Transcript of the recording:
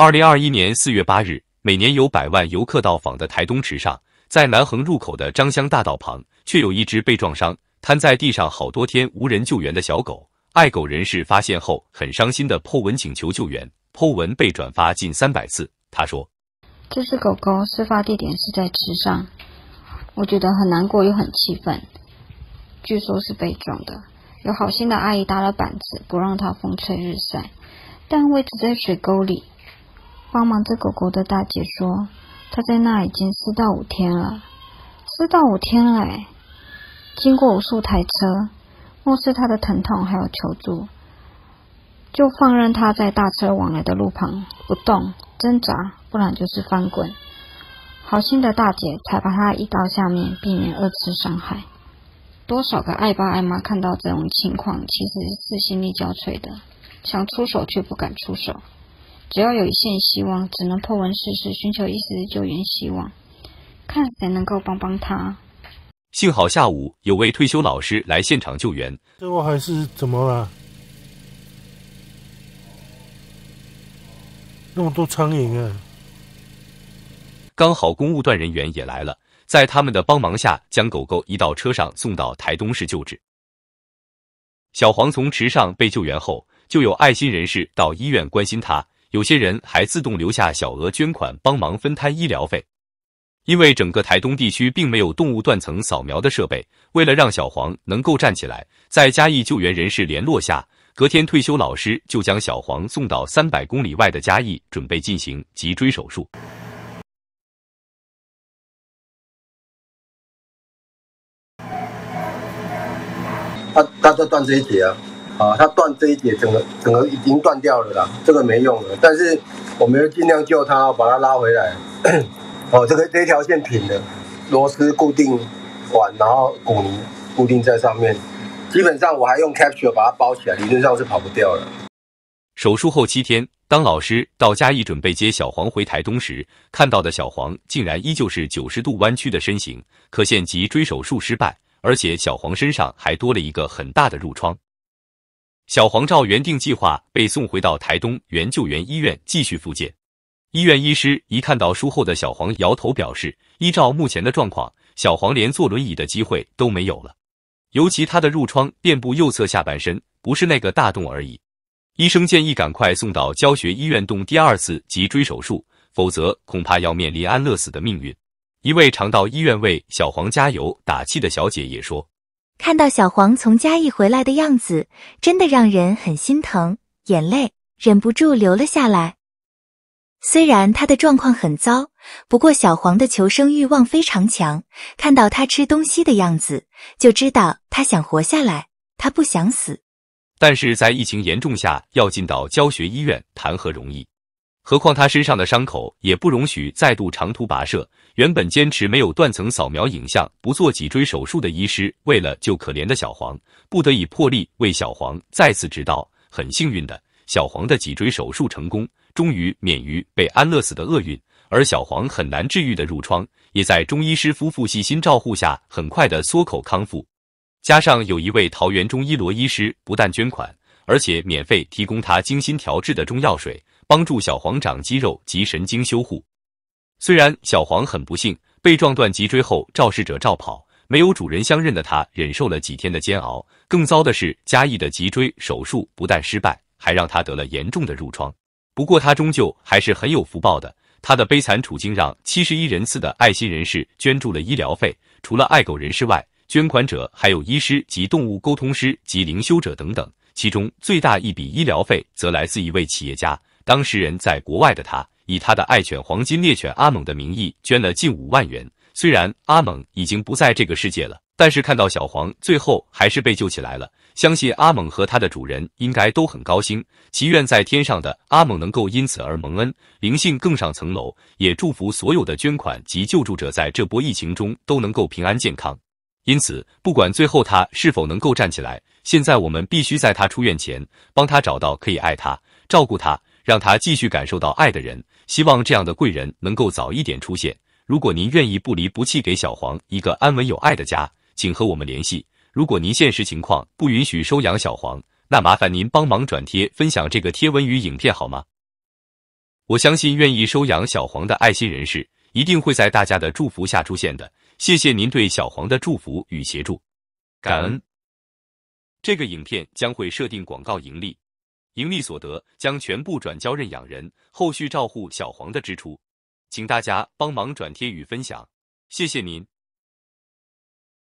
二零二一年四月八日，每年有百万游客到访的台东池上，在南横入口的张乡大道旁，却有一只被撞伤、瘫在地上好多天、无人救援的小狗。爱狗人士发现后很伤心的 po 文请求救援，po 文被转发近三百次。他说：“这只狗狗事发地点是在池上，我觉得很难过又很气愤。据说是被撞的，有好心的阿姨搭了板子，不让它风吹日晒，但位置在水沟里。”帮忙这狗狗的大姐说，他在那已经四到五天了，四到五天了。经过无数台车，漠视它的疼痛还有求助，就放任它在大车往来的路旁不动挣扎，不然就是翻滚。好心的大姐才把它移到下面，避免二次伤害。多少个爱爸爱妈看到这种情况，其实是心力交瘁的，想出手却不敢出手。只要有一线希望，只能破门试试，寻求一丝救援希望，看谁能够帮帮他。幸好下午有位退休老师来现场救援。最后还是怎么了？那么多苍蝇啊！刚好公务段人员也来了，在他们的帮忙下，将狗狗移到车上，送到台东市救治。小黄从池上被救援后，就有爱心人士到医院关心他。有些人还自动留下小额捐款帮忙分摊医疗费，因为整个台东地区并没有动物断层扫描的设备。为了让小黄能够站起来，在嘉义救援人士联络下，隔天退休老师就将小黄送到三百公里外的嘉义，准备进行脊椎手术。他他在断这一节啊。啊，它断这一节，整个整个已经断掉了啦，这个没用了。但是我们要尽量救它，把它拉回来。哦，这个这一条线平的，螺丝固定完，然后骨泥固定在上面。基本上我还用 capture 把它包起来，理论上是跑不掉了。手术后七天，当老师到嘉义准备接小黄回台东时，看到的小黄竟然依旧是九十度弯曲的身形，可见脊椎手术失败，而且小黄身上还多了一个很大的褥疮。小黄照原定计划被送回到台东原救援医院继续复健，医院医师一看到术后的小黄，摇头表示，依照目前的状况，小黄连坐轮椅的机会都没有了。尤其他的褥疮遍布右侧下半身，不是那个大洞而已。医生建议赶快送到教学医院动第二次脊椎手术，否则恐怕要面临安乐死的命运。一位常到医院为小黄加油打气的小姐也说。看到小黄从嘉义回来的样子，真的让人很心疼，眼泪忍不住流了下来。虽然他的状况很糟，不过小黄的求生欲望非常强，看到他吃东西的样子，就知道他想活下来，他不想死。但是在疫情严重下，要进到教学医院谈何容易。何况他身上的伤口也不容许再度长途跋涉。原本坚持没有断层扫描影像不做脊椎手术的医师，为了救可怜的小黄，不得已破例为小黄再次植刀。很幸运的，小黄的脊椎手术成功，终于免于被安乐死的厄运。而小黄很难治愈的褥疮，也在中医师夫妇细心照护下，很快的缩口康复。加上有一位桃园中医罗医师，不但捐款，而且免费提供他精心调制的中药水。帮助小黄长肌肉及神经修护。虽然小黄很不幸被撞断脊椎后，肇事者照跑，没有主人相认的他忍受了几天的煎熬。更糟的是，嘉义的脊椎手术不但失败，还让他得了严重的褥疮。不过他终究还是很有福报的，他的悲惨处境让七十一人次的爱心人士捐助了医疗费。除了爱狗人士外，捐款者还有医师及动物沟通师及灵修者等等。其中最大一笔医疗费则来自一位企业家。当事人在国外的他，以他的爱犬黄金猎犬阿猛的名义捐了近五万元。虽然阿猛已经不在这个世界了，但是看到小黄最后还是被救起来了，相信阿猛和他的主人应该都很高兴。祈愿在天上的阿猛能够因此而蒙恩，灵性更上层楼。也祝福所有的捐款及救助者在这波疫情中都能够平安健康。因此，不管最后他是否能够站起来，现在我们必须在他出院前帮他找到可以爱他、照顾他。让他继续感受到爱的人，希望这样的贵人能够早一点出现。如果您愿意不离不弃，给小黄一个安稳有爱的家，请和我们联系。如果您现实情况不允许收养小黄，那麻烦您帮忙转贴分享这个贴文与影片好吗？我相信愿意收养小黄的爱心人士一定会在大家的祝福下出现的。谢谢您对小黄的祝福与协助，感恩。这个影片将会设定广告盈利。盈利所得将全部转交认养人后续照护小黄的支出，请大家帮忙转贴与分享，谢谢您。